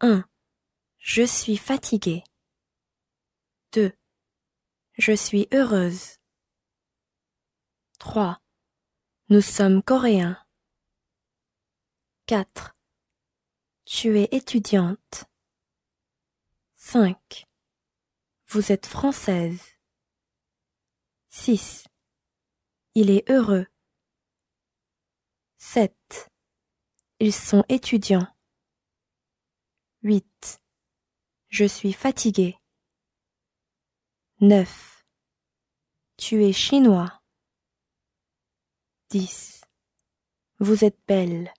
1. Je suis fatiguée. 2. Je suis heureuse. 3. Nous sommes coréens. 4. Tu es étudiante. 5. Vous êtes française. 6. Il est heureux. 7. Ils sont étudiants. 8. Je suis fatigué. 9. Tu es chinois. 10. Vous êtes belle.